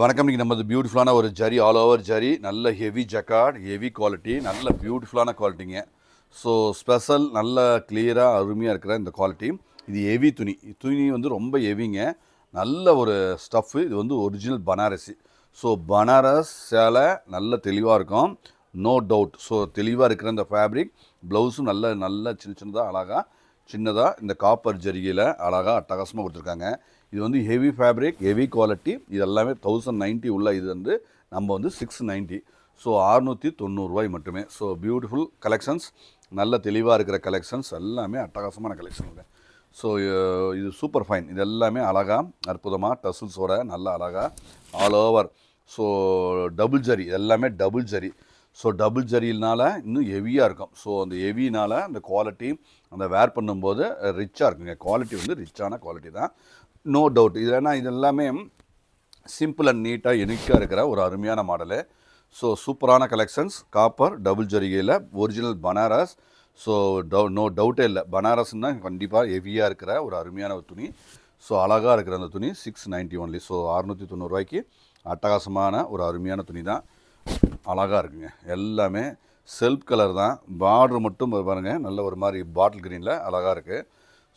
வணக்கம் நீங்கள் நமது பியூட்டிஃபுல்லான ஒரு ஜரி ஆல் ஓவர் ஜரி நல்ல ஹெவி ஜக்கார்ட் ஹெவி குவாலிட்டி நல்ல பியூட்டிஃபுல்லான குவாலிட்டிங்க ஸோ ஸ்பெஷல் நல்ல கிளியராக அருமையாக இருக்கிற இந்த குவாலிட்டி இது ஹெவி துணி துணி வந்து ரொம்ப ஹெவிங்க நல்ல ஒரு ஸ்டஃப் இது வந்து ஒரிஜினல் பனாரஸி ஸோ பனாரஸ் சேலை நல்ல தெளிவாக இருக்கும் நோ டவுட் ஸோ தெளிவாக இருக்கிற இந்த ஃபேப்ரிக் ப்ளவுஸும் நல்ல நல்ல சின்ன சின்னதாக அழகாக சின்னதாக இந்த காப்பர் ஜரிகையில் அழகாக அட்டகாசமாக கொடுத்துருக்காங்க இது வந்து ஹெவி ஃபேப்ரிக் ஹெவி குவாலிட்டி இது எல்லாமே தௌசண்ட் நைன்ட்டி உள்ள இது வந்து நம்ம வந்து சிக்ஸ் நைன்ட்டி ஸோ அறுநூற்றி தொண்ணூறுரூவாய் மட்டுமே ஸோ பியூட்டிஃபுல் கலெக்ஷன்ஸ் நல்ல தெளிவாக இருக்கிற கலெக்ஷன்ஸ் எல்லாமே அட்டகாசமான கலெக்ஷன் ஸோ இது சூப்பர் ஃபைன் இது எல்லாமே அழகாக அற்புதமாக டசில்ஸோட நல்ல அழகாக all over so double zari எல்லாமே டபுள் ஜரி ஸோ டபுள் ஜரியினால் இன்னும் ஹெவியாக இருக்கும் ஸோ அந்த ஹெவினால் அந்த குவாலிட்டி அந்த வேர் பண்ணும்போது ரிச்சாக இருக்குங்க குவாலிட்டி வந்து ரிச்சான குவாலிட்டி தான் நோ டவுட் இல்லைன்னா இது எல்லாமே சிம்பிள் அண்ட் நீட்டாக எனக்காக இருக்கிற ஒரு அருமையான மாடலு ஸோ சூப்பரான கலெக்ஷன்ஸ் காப்பர் டபுள் ஜரிகையில் ஒரிஜினல் பனாரஸ் ஸோ டவு நோ டவுட்டே இல்லை பனாரஸ்னா கண்டிப்பாக ஹெவியாக இருக்கிற ஒரு அருமையான ஒரு துணி ஸோ அழகாக இருக்கிற அந்த துணி சிக்ஸ் நைன்ட்டி ஒன்லி ஸோ அறநூற்றி தொண்ணூறுரூவாய்க்கு அட்டகாசமான ஒரு அருமையான துணி தான் அழகாக இருக்குங்க எல்லாமே செல்ஃப் கலர் தான் பார்ட்ரு மட்டும் பாருங்கள் நல்ல ஒரு மாதிரி பாட்டில் க்ரீனில் அழகாக இருக்குது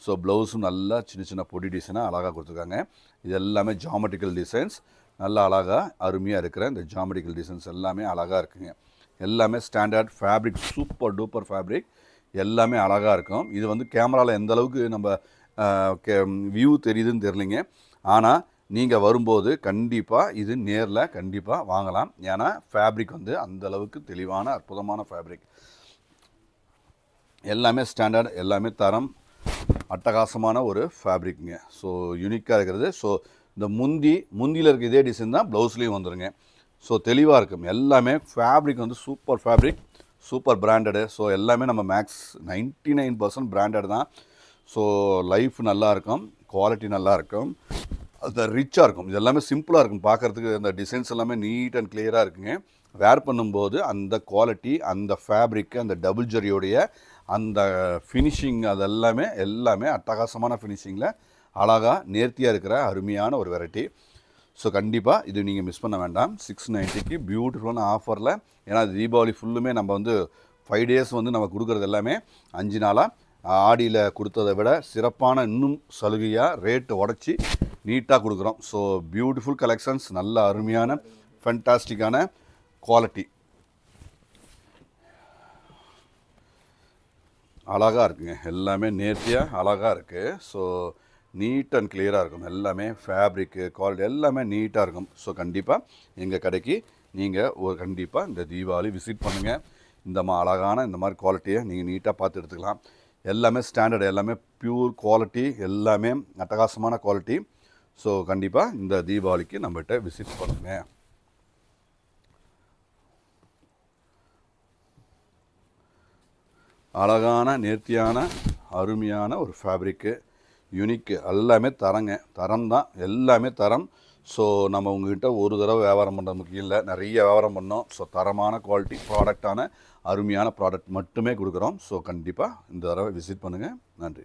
ஸோ ப்ளவுஸும் நல்லா சின்ன சின்ன பொடி டிசைனாக அழகாக கொடுத்துருக்காங்க இது எல்லாமே ஜாமெட்டிக்கல் டிசைன்ஸ் நல்லா அழகாக அருமையாக இருக்கிற இந்த ஜாமெட்டிக்கல் டிசைன்ஸ் எல்லாமே அழகாக இருக்குங்க எல்லாமே standard fabric super duper fabric எல்லாமே அழகாக இருக்கும் இது வந்து கேமராவில் எந்த அளவுக்கு நம்ம வியூ தெரியுதுன்னு தெரிலிங்க ஆனால் நீங்கள் வரும்போது கண்டிப்பாக இது நேரில் கண்டிப்பாக வாங்கலாம் ஏன்னா ஃபேப்ரிக் வந்து அந்தளவுக்கு தெளிவான அற்புதமான ஃபேப்ரிக் எல்லாமே ஸ்டாண்டர்ட் எல்லாமே தரம் அட்டகாசமான ஒரு ஃபேப்ரிக்ங்க ஸோ யூனிக்காக இருக்கிறது ஸோ இந்த முந்தி முந்தியில் இருக்க இதே டிசைன் தான் ப்ளவுஸ்லேயும் வந்துடுங்க ஸோ தெளிவாக இருக்கும் எல்லாமே ஃபேப்ரிக் வந்து super fabric super branded so எல்லாமே நம்ம max ninety nine percent branded தான் ஸோ லைஃப் நல்லாயிருக்கும் குவாலிட்டி நல்லாயிருக்கும் அது ரிச்சாக இருக்கும் இது எல்லாமே சிம்பிளாக இருக்கும் பார்க்குறதுக்கு அந்த டிசைன்ஸ் எல்லாமே நீட் அண்ட் கிளியராக இருக்குங்க வேர் பண்ணும்போது அந்த குவாலிட்டி அந்த ஃபேப்ரிக்கு அந்த டபுள் ஜரியோடைய அந்த ஃபினிஷிங் அதெல்லாமே எல்லாமே எல்லாமே அட்டகாசமான ஃபினிஷிங்கில் அழகாக நேர்த்தியாக இருக்கிற அருமையான ஒரு வெரைட்டி ஸோ கண்டிப்பாக இது நீங்கள் மிஸ் பண்ண வேண்டாம் சிக்ஸ் நைன்ட்டிக்கு பியூட்டிஃபுல்லான ஆஃபரில் ஏன்னா தீபாவளி ஃபுல்லுமே நம்ம வந்து ஃபைவ் டேஸ் வந்து நம்ம கொடுக்குறது எல்லாமே அஞ்சு நாளாக ஆடியில் கொடுத்ததை விட சிறப்பான இன்னும் சலுகையாக ரேட்டு உடச்சி நீட்டாக கொடுக்குறோம் ஸோ பியூட்டிஃபுல் கலெக்ஷன்ஸ் நல்ல அருமையான ஃபென்டாஸ்டிக்கான குவாலிட்டி அழகாக இருக்குங்க எல்லாமே நேர்த்தியாக அழகாக இருக்குது ஸோ நீட் அண்ட் கிளியராக இருக்கும் எல்லாமே ஃபேப்ரிக்கு குவாலிட்டி எல்லாமே நீட்டாக இருக்கும் ஸோ கண்டிப்பாக எங்கள் கடைக்கு நீங்கள் ஒரு கண்டிப்பாக இந்த தீபாவளி விசிட் பண்ணுங்கள் இந்த மா அழகான இந்த மாதிரி குவாலிட்டியை நீங்கள் நீட்டாக பார்த்து எடுத்துக்கலாம் எல்லாமே ஸ்டாண்டர்டு எல்லாமே ப்யூர் குவாலிட்டி எல்லாமே அட்டகாசமான குவாலிட்டி ஸோ கண்டிப்பாக இந்த தீபாவளிக்கு நம்மகிட்ட விசிட் பண்ணுங்கள் அழகான நேர்த்தியான அருமையான ஒரு ஃபேப்ரிக்கு யூனிக்கு எல்லாமே தரங்க தரம் தான் எல்லாமே தரம் ஸோ நம்ம உங்ககிட்ட ஒரு தடவை வியாபாரம் பண்ணுற முக்கியம் இல்லை நிறைய வியாபாரம் பண்ணோம் ஸோ தரமான குவாலிட்டி ப்ராடக்டான அருமையான ப்ராடக்ட் மட்டுமே கொடுக்குறோம் ஸோ கண்டிப்பாக இந்த தடவை விசிட் பண்ணுங்கள் நன்றி